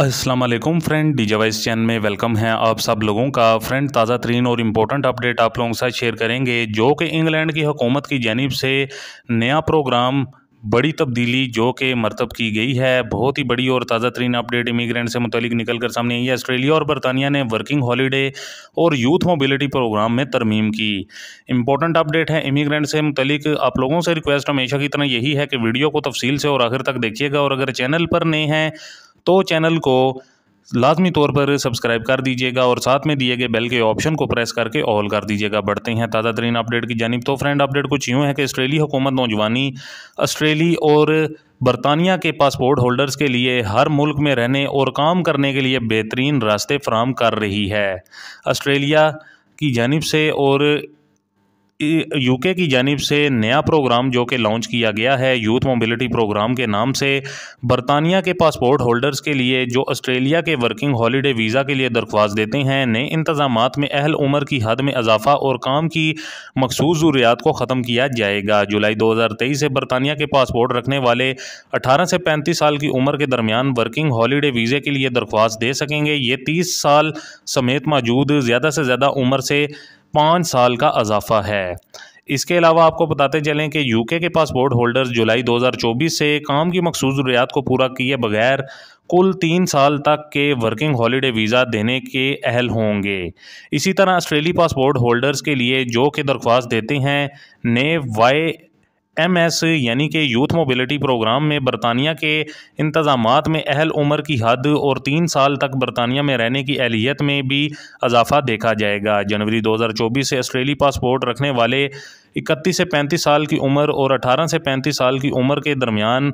Aslam friend डी जवाइस चैन में वेलकम है आप सब लोगों का फ्रेंड ताज़ा तरीन और इम्पोर्टेंट अपडेट आप लोगों के साथ शेयर करेंगे जो कि इंग्लैंड की हुकूमत की जानब से नया प्रोग्राम बड़ी तब्दीली जो कि मरतब की गई है बहुत ही बड़ी और ताज़ा तरीन अपडेट इमिग्रेंट से मुतलिक निकल कर सामने आई है आस्ट्रेलिया और बरतानिया ने वर्किंग हॉलीडे और यूथ मोबिलिटी प्रोग्राम में तरमीम की इंपॉर्टेंट अपडेट है इमिग्रेंट से मुतलिक आप लोगों से रिक्वेस्ट हमेशा की तरह यही है कि वीडियो को तफसील से और आखिर तक देखिएगा और अगर चैनल पर नहीं हैं तो चैनल को लाजमी तौर पर सब्सक्राइब कर दीजिएगा और साथ में दिए गए बेल के ऑप्शन को प्रेस करके ऑल कर दीजिएगा बढ़ते हैं ताज़ा तरीन अपडेट की जानब तो फ्रेंड अपडेट कुछ यूँ है कि आस्ट्रेली हुकूमत नौजवानी आस्ट्रेली और बरतानिया के पासपोर्ट होल्डर्स के लिए हर मुल्क में रहने और काम करने के लिए बेहतरीन रास्ते फ्राहम कर रही है आस्ट्रेलिया की जानब से और यूके की जानब से नया प्रोग्राम जो कि लॉन्च किया गया है यूथ मोबिलिटी प्रोग्राम के नाम से बरतानिया के पासपोर्ट होल्डर्स के लिए जो ऑस्ट्रेलिया के वर्किंग हॉलीडे वीज़ा के लिए दरख्वास्त देते हैं नए इंतजाम में अहल उम्र की हद में इजाफा और काम की मखसूस ज़रूरियात को ख़त्म किया जाएगा जुलाई दो हज़ार तेईस से बरतानिया के पासपोर्ट रखने वाले अठारह से पैंतीस साल की उम्र के दरमियान वर्किंग हॉलीडे वीज़े के लिए दरख्वास्त दे सकेंगे ये तीस साल समेत मौजूद ज़्यादा से ज़्यादा उम्र से पाँच साल का अजाफा है इसके अलावा आपको बताते चलें कि यूके के पासपोर्ट होल्डर्स जुलाई 2024 से काम की मखसूस ज़रूरियात को पूरा किए बगैर कुल तीन साल तक के वर्किंग हॉलीडे वीज़ा देने के अहल होंगे इसी तरह ऑस्ट्रेली पासपोर्ट होल्डर्स के लिए जो कि दरख्वास्त देते हैं ने वाई एम एस यानी कि यूथ मोबिलिटी प्रोग्राम में बरतानिया के इंतजाम में अहल उम्र की हद और तीन साल तक बरतानिया में रहने की अहलीत में भी इजाफा देखा जाएगा जनवरी दो हज़ार चौबीस से आस्ट्रेली पासपोर्ट रखने वाले इकतीस से पैंतीस साल की उम्र और अठारह से पैंतीस साल की उम्र के दरमियान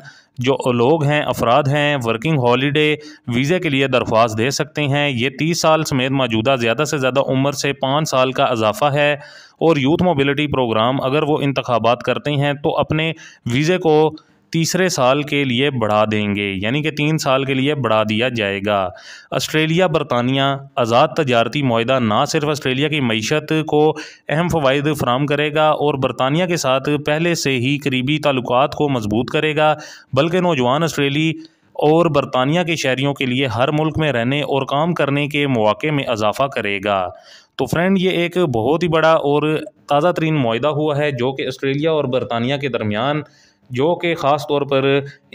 जो लोग हैं अफराद हैं वर्किंग हॉलीडे वीज़े के लिए दरख्वास्त दे सकते हैं ये तीस साल समेत मौजूदा ज़्यादा से ज़्यादा उम्र से पाँच साल का इजाफा है और यूथ मोबिलिटी प्रोग्राम अगर वो इंतबात करते हैं तो अपने वीज़े को तीसरे साल के लिए बढ़ा देंगे यानी कि तीन साल के लिए बढ़ा दिया जाएगा आस्ट्रेलिया बरतानिया आज़ाद तजारती माहा ना सिर्फ आस्ट्रेलिया की मीशत को अहम फ़वाद फ्राहम करेगा और बरतानिया के साथ पहले से ही करीबी ताल्लुक को मजबूत करेगा बल्कि नौजवान आस्ट्रेली और बरतानिया के शहरीों के लिए हर मुल्क में रहने और काम करने के मौके में इजाफ़ा करेगा तो फ्रेंड ये एक बहुत ही बड़ा और ताज़ा तरीन माहा हुआ है जो कि आस्ट्रेलिया और बरतानिया के दरमियान जो कि ख़ास तौर पर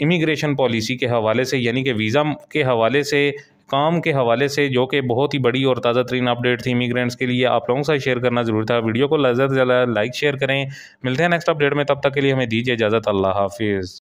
इमिग्रेशन पॉलिसी के हवाले से यानी कि वीज़ा के हवाले से काम के हवाले से जो कि बहुत ही बड़ी और ताज़ा तरीन अपडेट थी इमिग्रेंट्स के लिए आप लोगों से शेयर करना ज़रूरी था वीडियो को ज़्यादा से ज़्यादा लाइक शेयर करें मिलते हैं नेक्स्ट अपडेट में तब तक के लिए हमें दीजिए इजाज़त अल्लाह हाफिज़